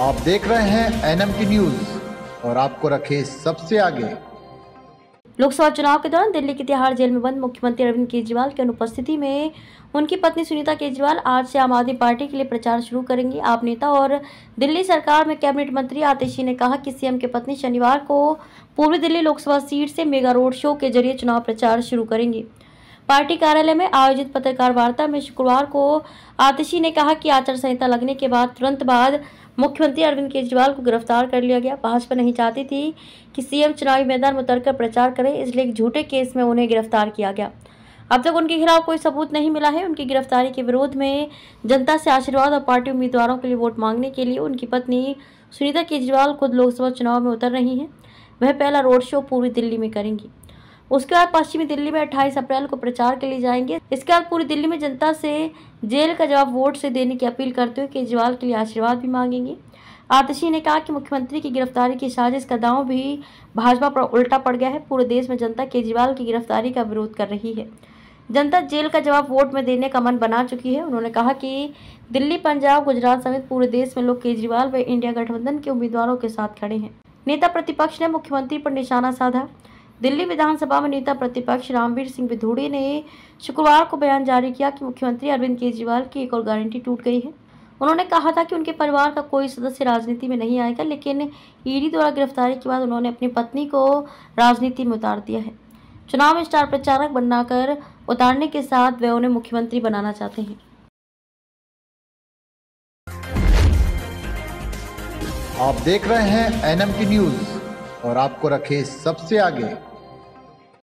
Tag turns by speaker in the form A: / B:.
A: आप देख रहे हैं एनएम की न्यूज और आपको रखे सबसे आगे
B: लोकसभा चुनाव के दौरान दिल्ली की तिहाड़ जेल में बंद मुख्यमंत्री अरविंद केजरीवाल की अनुपस्थिति में उनकी पत्नी सुनीता केजरीवाल आज से आम आदमी पार्टी के लिए प्रचार शुरू करेंगी आप नेता और दिल्ली सरकार में कैबिनेट मंत्री आतिशी ने कहा कि सीएम की पत्नी शनिवार को पूर्वी दिल्ली लोकसभा सीट से मेगा रोड शो के जरिए चुनाव प्रचार शुरू करेंगी पार्टी कार्यालय में आयोजित पत्रकार वार्ता में शुक्रवार को आतिशी ने कहा कि आचार संहिता लगने के बाद तुरंत बाद मुख्यमंत्री अरविंद केजरीवाल को गिरफ्तार कर लिया गया भाजपा नहीं चाहती थी कि सीएम चुनावी मैदान में उतरकर प्रचार करें इसलिए एक झूठे केस में उन्हें गिरफ्तार किया गया अब तक उनके खिलाफ कोई सबूत नहीं मिला है उनकी गिरफ्तारी के विरोध में जनता से आशीर्वाद और पार्टी उम्मीदवारों के लिए वोट मांगने के लिए उनकी पत्नी सुनीता केजरीवाल खुद लोकसभा चुनाव में उतर रही हैं वह पहला रोड शो पूरी दिल्ली में करेंगी उसके बाद पश्चिमी दिल्ली में 28 अप्रैल को प्रचार के लिए जाएंगे इसके बाद पूरी दिल्ली में जनता से जेल का जवाब वोट से देने की अपील करते हुए केजरीवाल के लिए आशीर्वाद भी मांगेंगे आतिशी ने कहा कि मुख्यमंत्री की गिरफ्तारी की साजिश का दांव भी भाजपा पर उल्टा पड़ गया है पूरे देश में जनता केजरीवाल की गिरफ्तारी का विरोध कर रही है जनता जेल का जवाब वोट में देने का मन बना चुकी है उन्होंने कहा कि दिल्ली पंजाब गुजरात समेत पूरे देश में लोग केजरीवाल व इंडिया गठबंधन के उम्मीदवारों के साथ खड़े हैं नेता प्रतिपक्ष ने मुख्यमंत्री पर निशाना साधा दिल्ली विधानसभा में नेता प्रतिपक्ष रामवीर सिंह भिधूड़ी ने शुक्रवार को बयान जारी किया कि मुख्यमंत्री अरविंद केजरीवाल की एक और गारंटी टूट गई है उन्होंने कहा था कि उनके परिवार का कोई सदस्य राजनीति में नहीं आएगा लेकिन ईडी द्वारा गिरफ्तारी के बाद उन्होंने अपनी पत्नी को राजनीति में उतार दिया है चुनाव में स्टार प्रचारक बनाकर उतारने के साथ वे उन्हें मुख्यमंत्री बनाना चाहते हैं
A: आप देख रहे हैं एनएम की न्यूज और आपको रखे सबसे आगे